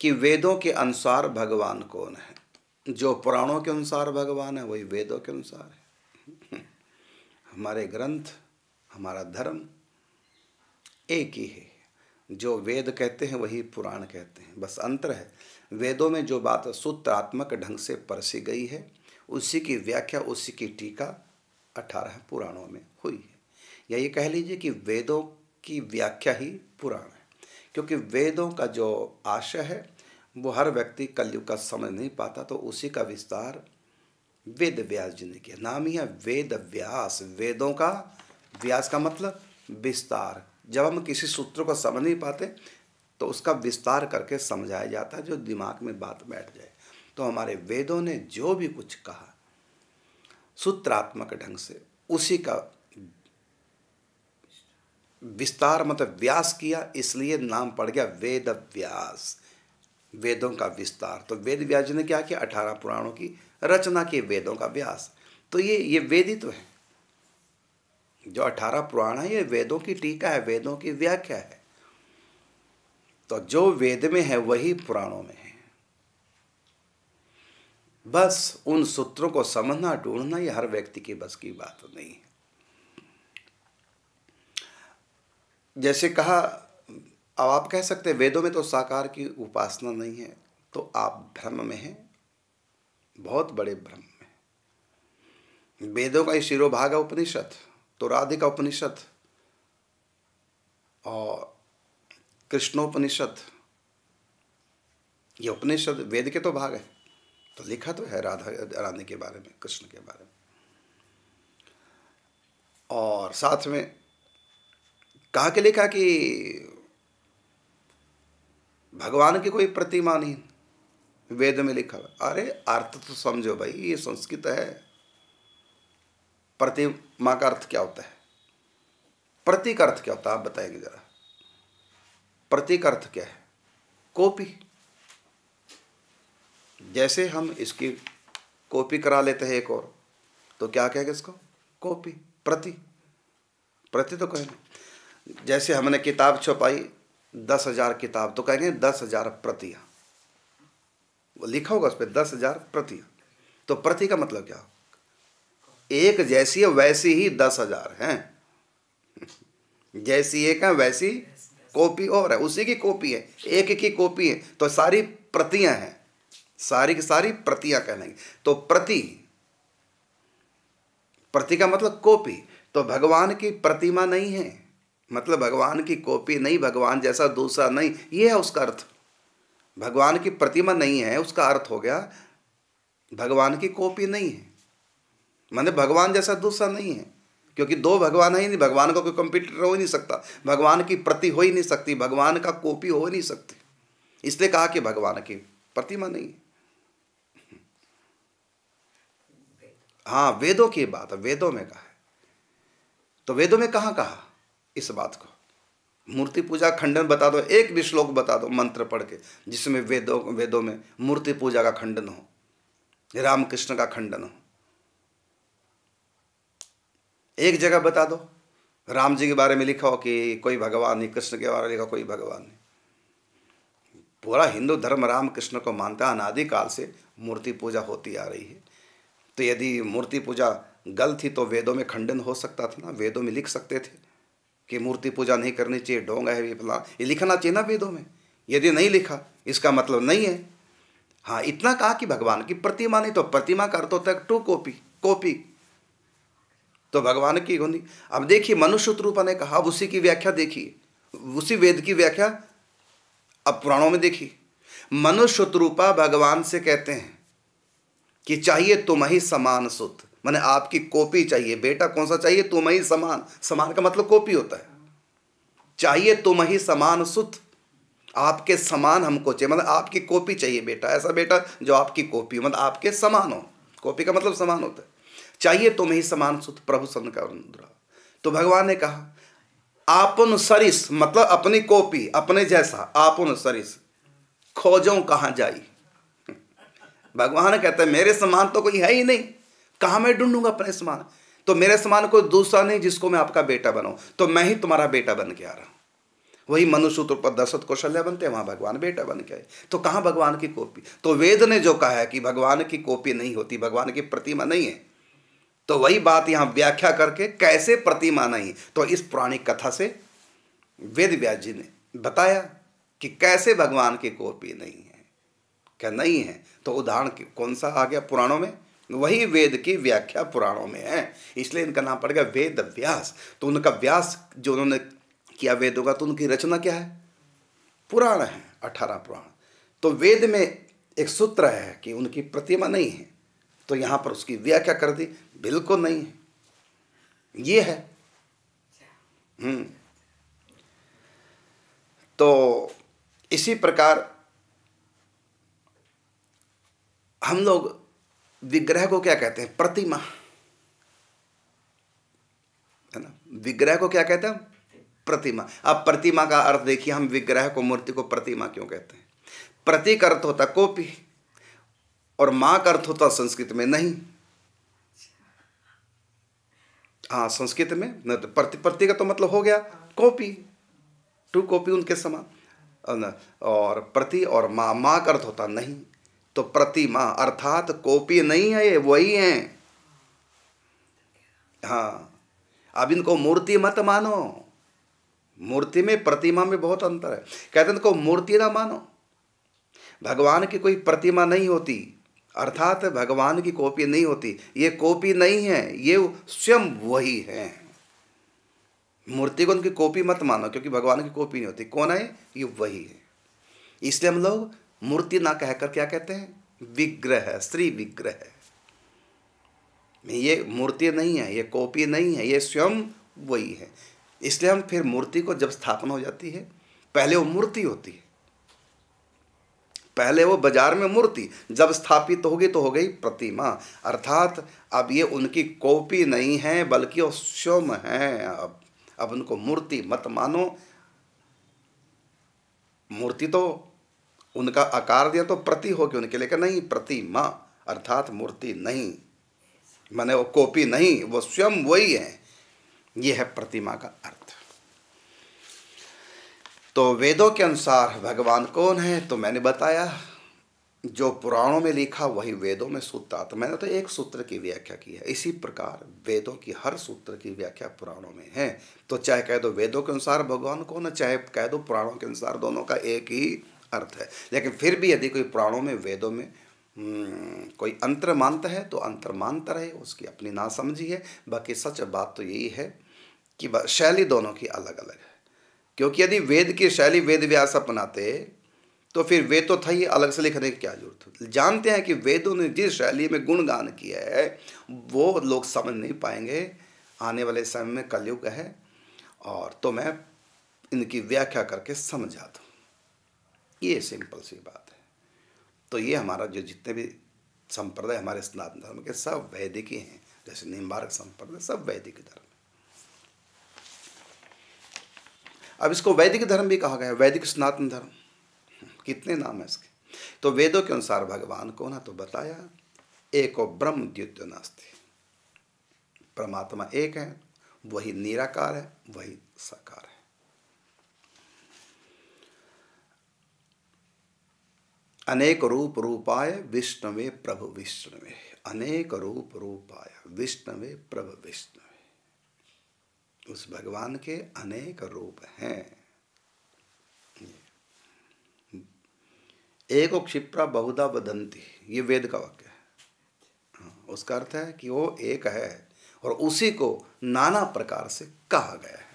कि वेदों के अनुसार भगवान कौन है जो पुराणों के अनुसार भगवान है वही वेदों के अनुसार है हमारे ग्रंथ हमारा धर्म एक ही है जो वेद कहते हैं वही पुराण कहते हैं बस अंतर है वेदों में जो बात सूत्रात्मक ढंग से परसी गई है उसी की व्याख्या उसी की टीका अठारह पुराणों में हुई है या ये कह लीजिए कि वेदों की व्याख्या ही पुराण है क्योंकि वेदों का जो आशय है वो हर व्यक्ति कलयुग का समझ नहीं पाता तो उसी का विस्तार वेद व्यास जी ने किया नाम ही है वेद व्यास वेदों का व्यास का मतलब विस्तार जब हम किसी सूत्र को समझ नहीं पाते तो उसका विस्तार करके समझाया जाता है जो दिमाग में बात बैठ जाए तो हमारे वेदों ने जो भी कुछ कहा सूत्रात्मक ढंग से उसी का विस्तार मतलब व्यास किया इसलिए नाम पड़ गया वेद व्यास वेदों का विस्तार तो वेद व्यास जी ने क्या किया अठारह पुराणों की रचना की वेदों का व्यास तो ये ये वेद तो है जो अठारह पुराण है ये वेदों की टीका है वेदों की व्याख्या है तो जो वेद में है वही पुराणों में है बस उन सूत्रों को समझना ढूंढना ये हर व्यक्ति की बस की बात नहीं है जैसे कहा अब आप कह सकते हैं वेदों में तो साकार की उपासना नहीं है तो आप भ्रम में हैं बहुत बड़े भ्रम में वेदों का शिरोभाग है उपनिषद तो राधिका उपनिषद और कृष्णोपनिषद ये उपनिषद वेद के तो भाग है तो लिखा तो है राधा राधे के बारे में कृष्ण के बारे में और साथ में कहा के लिखा कि भगवान की कोई प्रतिमा नहीं वेद में लिखा हुआ अरे अर्थ तो समझो भाई ये संस्कृत है प्रतिमा का अर्थ क्या होता है प्रतीक अर्थ क्या होता है आप बताएंगे जरा प्रतीक अर्थ क्या है कॉपी जैसे हम इसकी कॉपी करा लेते हैं एक और तो क्या कहेगा इसको कॉपी प्रति प्रति तो कहेंगे जैसे हमने किताब छपाई दस हजार किताब तो कहेंगे दस हजार प्रतियाँ लिखा होगा उस पर दस हजार प्रतियाँ तो प्रति का मतलब क्या एक जैसी है वैसी ही दस हजार हैं जैसी एक है वैसी कॉपी और है उसी की कॉपी है एक की कॉपी है तो सारी प्रतियां हैं सारी की सारी प्रतियां कहलेंगे तो प्रति प्रति का मतलब कॉपी तो भगवान की प्रतिमा नहीं है मतलब भगवान की कॉपी नहीं भगवान जैसा दूसरा नहीं ये है उसका अर्थ भगवान की प्रतिमा नहीं है उसका अर्थ हो गया भगवान की कॉपी नहीं है मैंने भगवान जैसा दूसरा नहीं है क्योंकि दो भगवान है ही नहीं भगवान का कोई कंप्यूटर हो ही नहीं सकता भगवान की प्रति हो ही नहीं सकती भगवान का कॉपी हो ही नहीं सकती इसलिए कहा कि भगवान की प्रतिमा नहीं है हाँ वेदों की बात है वेदों में कहा है तो वेदों में कहाँ कहा इस बात को मूर्ति पूजा खंडन बता दो एक भी श्लोक बता दो मंत्र पढ़ के जिसमें वेदों वेदों में मूर्ति पूजा का खंडन हो रामकृष्ण का खंडन हो एक जगह बता दो राम जी के बारे में लिखा हो कि कोई भगवान नहीं कृष्ण के बारे में लिखा कोई भगवान नहीं पूरा हिंदू धर्म राम कृष्ण को मानता अनादिकाल से मूर्ति पूजा होती आ रही है तो यदि मूर्ति पूजा गलत थी तो वेदों में खंडन हो सकता था ना वेदों में लिख सकते थे कि मूर्ति पूजा नहीं करनी चाहिए ढोंग है ये फला ये लिखना चाहिए ना वेदों में यदि नहीं लिखा इसका मतलब नहीं है हाँ इतना कहा कि भगवान की प्रतिमा नहीं तो प्रतिमा का अर्थ तक टू कॉपी कॉपी तो भगवान की होनी अब देखिए मनुष्य रूपा ने कहा उसी की व्याख्या देखिए उसी वेद की व्याख्या अब पुराणों में देखी मनुष्य रूपा भगवान से कहते हैं कि चाहिए तुम ही समान सुत माने आपकी कॉपी चाहिए बेटा कौन सा चाहिए तुम ही समान समान का मतलब कॉपी होता है चाहिए तुम ही समान सुत आपके समान हमको चाहिए मतलब आपकी कॉपी चाहिए बेटा ऐसा बेटा जो आपकी कॉपी हो मतलब आपके समान हो कॉपी का मतलब समान होता है चाहिए तुम ही समान सुत प्रभु संत का तो भगवान ने कहा आपन सरिस मतलब अपनी कॉपी अपने जैसा आपन सरिस खोजो कहाँ जाई भगवान कहते हैं मेरे समान तो कोई है ही नहीं कहाँ मैं ढूंढूंगा अपने समान तो मेरे समान कोई दूसरा नहीं जिसको मैं आपका बेटा बनाऊँ तो मैं ही तुम्हारा बेटा बन के आ रहा हूं वही तो पर दशरथ कौशल्या बनते हैं वहाँ भगवान बेटा बन के आए तो कहाँ भगवान की कॉपी तो वेद ने जो कहा है कि भगवान की कॉपी नहीं होती भगवान की प्रतिमा नहीं है तो वही बात यहाँ व्याख्या करके कैसे प्रतिमा नहीं तो इस पुराणिक कथा से वेद व्यास जी ने बताया कि कैसे भगवान की कॉपी नहीं है क्या नहीं है तो उदाहरण कौन सा आ गया पुराणों में वही वेद की व्याख्या पुराणों में है इसलिए इनका नाम पड़ गया वेद व्यास तो उनका व्यास जो उन्होंने किया वेदों का तो उनकी रचना क्या है पुराण है अठारह पुराण तो वेद में एक सूत्र है कि उनकी प्रतिमा नहीं है तो यहाँ पर उसकी व्याख्या कर दी बिल्कुल नहीं है ये है हम्म। तो इसी प्रकार हम लोग विग्रह को क्या कहते हैं प्रतिमा है ना विग्रह को क्या कहते हैं प्रतिमा अब प्रतिमा का अर्थ देखिए हम विग्रह को मूर्ति को प्रतिमा क्यों कहते हैं प्रतीक अर्थ होता कॉपी और माँ का अर्थ होता संस्कृत में नहीं हाँ संस्कृत में न तो प्रति प्रति का तो मतलब हो गया कॉपी टू कॉपी उनके समान और प्रति और माँ माँ का अर्थ होता नहीं तो प्रतिमा अर्थात कॉपी नहीं है ये वही है हाँ अब इनको मूर्ति मत मानो मूर्ति में प्रतिमा में बहुत अंतर है कहते इनको मूर्ति ना मानो भगवान की कोई प्रतिमा नहीं होती अर्थात भगवान की कॉपी नहीं होती ये कॉपी नहीं है ये स्वयं वही है मूर्ति को उनकी कॉपी मत मानो क्योंकि भगवान की कॉपी नहीं होती कौन है ये वही है इसलिए हम लोग मूर्ति ना कहकर क्या कहते हैं विग्रह श्री विग्रह ये मूर्ति नहीं है ये कॉपी नहीं है ये स्वयं वही है इसलिए हम फिर मूर्ति को जब स्थापना हो जाती है पहले वो मूर्ति होती है पहले वो बाजार में मूर्ति जब स्थापित तो होगी तो हो गई प्रतिमा अर्थात अब ये उनकी कॉपी नहीं है बल्कि वो स्वयं है अब अब उनको मूर्ति मत मानो मूर्ति तो उनका आकार दिया तो प्रति होगी उनके लिए नहीं प्रतिमा अर्थात मूर्ति नहीं मैंने वो कॉपी नहीं वो स्वयं वही है ये है प्रतिमा का अर्थ तो वेदों के अनुसार भगवान कौन है तो मैंने बताया जो पुराणों में लिखा वही वेदों में सूत्र आता मैंने तो एक सूत्र की व्याख्या की है इसी प्रकार वेदों की हर सूत्र की व्याख्या पुराणों में है तो चाहे कह दो वेदों के अनुसार भगवान कौन है चाहे कह दो पुराणों के अनुसार दोनों का एक ही अर्थ है लेकिन फिर भी यदि कोई पुराणों में वेदों में हम्म, कोई अंतर मानता है तो अंतर मानता रहे उसकी अपनी ना समझी है बाकी सच बात तो यही है कि शैली दोनों की अलग अलग है क्योंकि यदि वेद की शैली वेद व्यास अपनाते तो फिर वेद तो था ही अलग से लिखने की क्या जरूरत होती जानते हैं कि वेदों ने जिस शैली में गुणगान किया है वो लोग समझ नहीं पाएंगे आने वाले समय में कलयुग है और तो मैं इनकी व्याख्या करके समझा दूँ ये सिंपल सी बात है तो ये हमारा जो जितने भी संप्रदाय हमारे सनातन धर्म के सब वैदिक ही हैं जैसे निम्बारक संप्रदाय सब वैदिक धर्म अब इसको वैदिक धर्म भी कहा गया वैदिक सनातन धर्म कितने नाम है इसके तो वेदों के अनुसार भगवान को ना तो बताया एको ब्रह्म द्युत्व नास्ते परमात्मा एक है वही निराकार है वही साकार है अनेक रूप रूपाय विष्णुवे प्रभु विष्णुवे अनेक रूप रूपाय विष्णुवे प्रभु विष्णुवे उस भगवान के अनेक रूप हैं एक क्षिप्रा बहुधा बदंती ये वेद का वाक्य है हाँ, उसका अर्थ है कि वो एक है और उसी को नाना प्रकार से कहा गया है